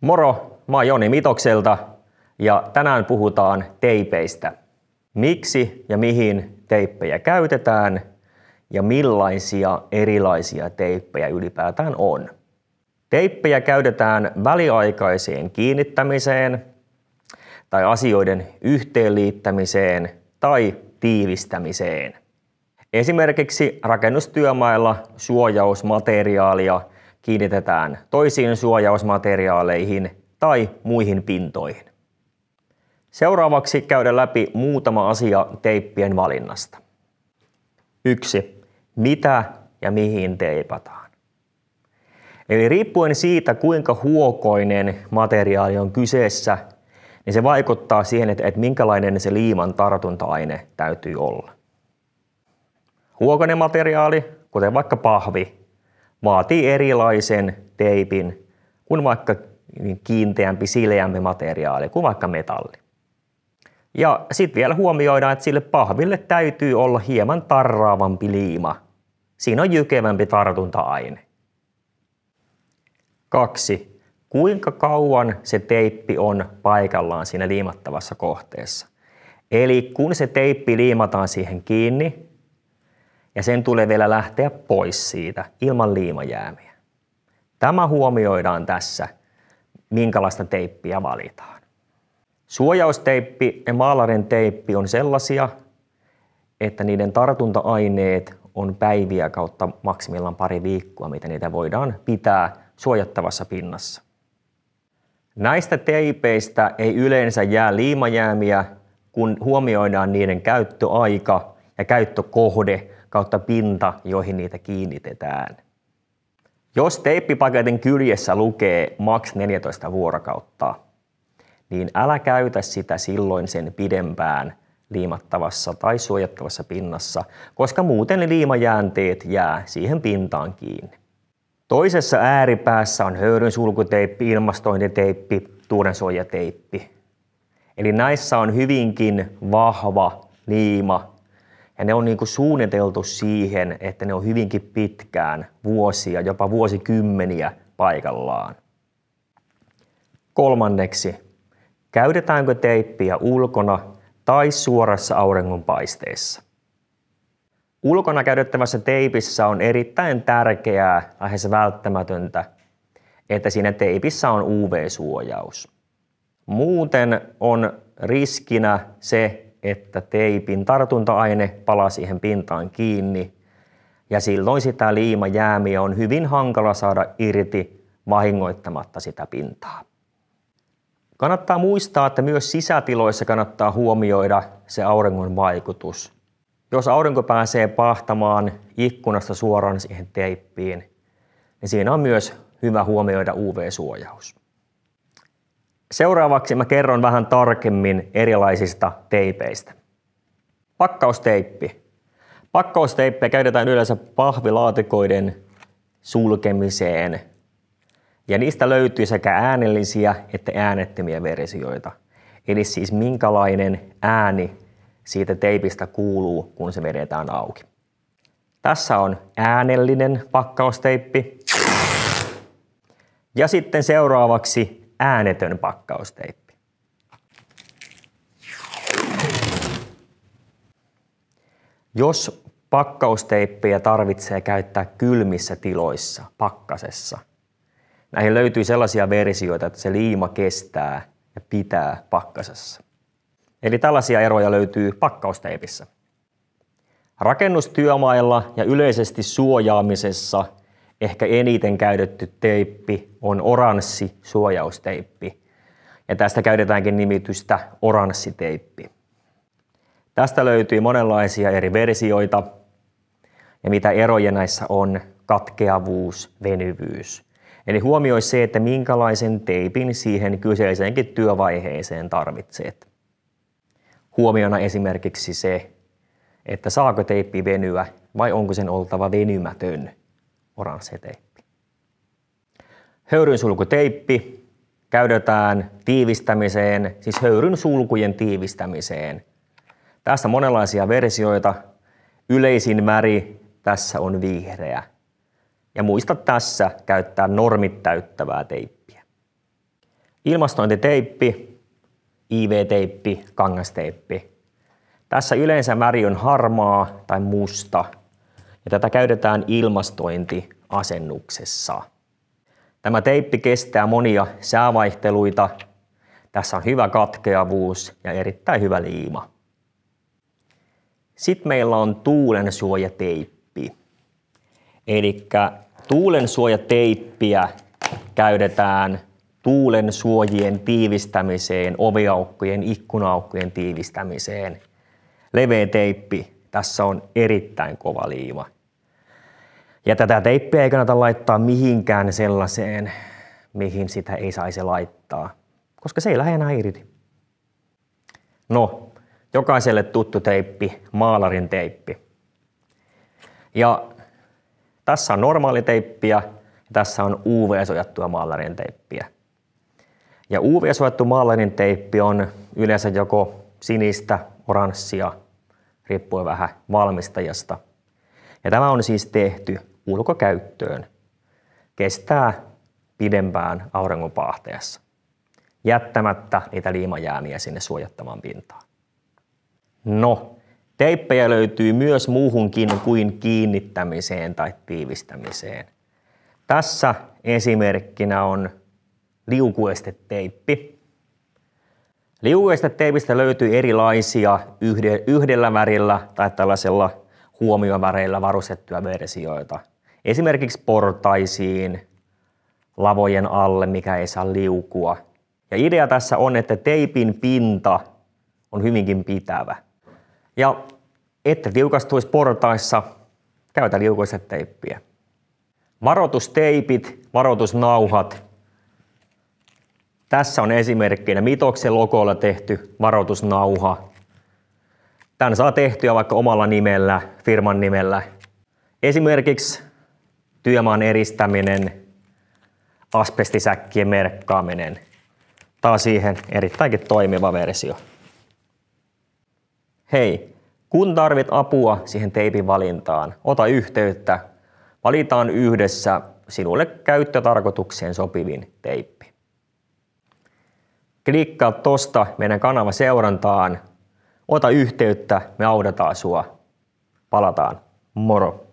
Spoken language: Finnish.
Moro, mä oon Joni Mitokselta ja tänään puhutaan teipeistä. Miksi ja mihin teippejä käytetään ja millaisia erilaisia teippejä ylipäätään on. Teippejä käytetään väliaikaiseen kiinnittämiseen tai asioiden yhteenliittämiseen tai tiivistämiseen. Esimerkiksi rakennustyömailla suojausmateriaalia – kiinnitetään toisiin suojausmateriaaleihin tai muihin pintoihin. Seuraavaksi käydään läpi muutama asia teippien valinnasta. 1. Mitä ja mihin teipataan? Eli riippuen siitä, kuinka huokoinen materiaali on kyseessä, niin se vaikuttaa siihen, että, että minkälainen se liiman tartunta-aine täytyy olla. Huokoinen materiaali, kuten vaikka pahvi, vaatii erilaisen teipin kuin vaikka niin kiinteämpi, sileämpi materiaali kuin vaikka metalli. Ja sitten vielä huomioidaan, että sille pahville täytyy olla hieman tarraavampi liima. Siinä on jykevämpi tartunta-aine. Kaksi. Kuinka kauan se teippi on paikallaan siinä liimattavassa kohteessa? Eli kun se teippi liimataan siihen kiinni, ja sen tulee vielä lähteä pois siitä ilman liimajäämiä. Tämä huomioidaan tässä, minkälaista teippiä valitaan. Suojausteippi ja maalarin teippi on sellaisia, että niiden tartunta-aineet on päiviä kautta maksimillaan pari viikkoa, mitä niitä voidaan pitää suojattavassa pinnassa. Näistä teipeistä ei yleensä jää liimajäämiä, kun huomioidaan niiden käyttöaika ja käyttökohde kautta pinta, joihin niitä kiinnitetään. Jos teippipaketin kyljessä lukee max 14 vuorokautta, niin älä käytä sitä silloin sen pidempään liimattavassa tai suojattavassa pinnassa, koska muuten ne liimajäänteet jää siihen pintaan kiinni. Toisessa ääripäässä on höyryn sulkuteippi, ilmastointiteippi, tuulensuojateippi. Eli näissä on hyvinkin vahva liima ja ne on niin kuin suunniteltu siihen, että ne on hyvinkin pitkään, vuosia, jopa vuosikymmeniä paikallaan. Kolmanneksi, käytetäänkö teippiä ulkona tai suorassa auringonpaisteessa? Ulkona käytettävässä teipissä on erittäin tärkeää, lähes välttämätöntä, että siinä teipissä on UV-suojaus. Muuten on riskinä se, että teipin tartunta-aine palaa siihen pintaan kiinni ja silloin sitä liimajäämiä on hyvin hankala saada irti vahingoittamatta sitä pintaa. Kannattaa muistaa, että myös sisätiloissa kannattaa huomioida se auringon vaikutus. Jos aurinko pääsee pahtamaan ikkunasta suoraan siihen teippiin, niin siinä on myös hyvä huomioida UV-suojaus. Seuraavaksi mä kerron vähän tarkemmin erilaisista teipeistä. Pakkausteippi. Pakkausteippejä käytetään yleensä pahvilaatikoiden sulkemiseen. Ja niistä löytyy sekä äänellisiä että äänettömiä versioita. Eli siis minkälainen ääni siitä teipistä kuuluu, kun se vedetään auki. Tässä on äänellinen pakkausteippi. Ja sitten seuraavaksi äänetön pakkausteippi. Jos pakkausteippiä tarvitsee käyttää kylmissä tiloissa, pakkasessa, näihin löytyy sellaisia versioita, että se liima kestää ja pitää pakkasessa. Eli tällaisia eroja löytyy pakkausteipissä. Rakennustyömailla ja yleisesti suojaamisessa – ehkä eniten käytetty teippi on oranssi suojausteippi. Ja tästä käytetäänkin nimitystä oranssiteippi. Tästä löytyy monenlaisia eri versioita. Ja mitä eroja näissä on, katkeavuus, venyvyys. Eli huomioi se, että minkälaisen teipin siihen kyseiseenkin työvaiheeseen tarvitset. Huomiona esimerkiksi se, että saako teippi venyä vai onko sen oltava venymätön oranssi teippi. Höyryn sulkuteippi käytetään tiivistämiseen, siis höyryn sulkujen tiivistämiseen. Tässä monenlaisia versioita. Yleisin väri tässä on vihreä. Ja muista tässä käyttää normit täyttävää teippiä. Ilmastointiteippi, IV-teippi, kangasteippi. Tässä yleensä väri on harmaa tai musta – ja tätä käytetään ilmastointiasennuksessa. Tämä teippi kestää monia säävaihteluita. Tässä on hyvä katkeavuus ja erittäin hyvä liima. Sitten meillä on tuulensuojateippi. Eli tuulensuojateippiä käytetään tuulen suojien tiivistämiseen, oviaukkojen, ikkunaukkojen tiivistämiseen. Leveä teippi, tässä on erittäin kova liima. Ja tätä teippiä ei kannata laittaa mihinkään sellaiseen, mihin sitä ei saisi laittaa, koska se ei lähde enää irti. No, jokaiselle tuttu teippi, maalarin teippi. Ja tässä on normaali teippiä ja tässä on UV-suojattua maalarin teippiä. Ja UV-suojattu maalarin teippi on yleensä joko sinistä, oranssia, riippuen vähän valmistajasta. Ja tämä on siis tehty ulkokäyttöön kestää pidempään auringonpahteessa, jättämättä niitä liimajäämiä sinne suojattamaan pintaan. No, teippejä löytyy myös muuhunkin kuin kiinnittämiseen tai tiivistämiseen. Tässä esimerkkinä on liukuesteteippi. Liukuesteteipistä löytyy erilaisia yhdellä värillä tai tällaisella huomioväreillä varustettuja versioita – esimerkiksi portaisiin, lavojen alle, mikä ei saa liukua. Ja idea tässä on, että teipin pinta on hyvinkin pitävä. Ja että liukastuisi portaissa, käytä liukoista teippiä. Varoitusteipit, varoitusnauhat. Tässä on esimerkkinä Mitoksen logolla tehty varoitusnauha. Tämän saa tehtyä vaikka omalla nimellä, firman nimellä. Esimerkiksi työmaan eristäminen, asbestisäkkien merkkaaminen. Tämä on siihen erittäinkin toimiva versio. Hei, kun tarvit apua siihen teipin valintaan, ota yhteyttä. Valitaan yhdessä sinulle käyttötarkoitukseen sopivin teippi. Klikkaa tosta meidän kanava seurantaan. Ota yhteyttä, me autetaan sua. Palataan. Moro!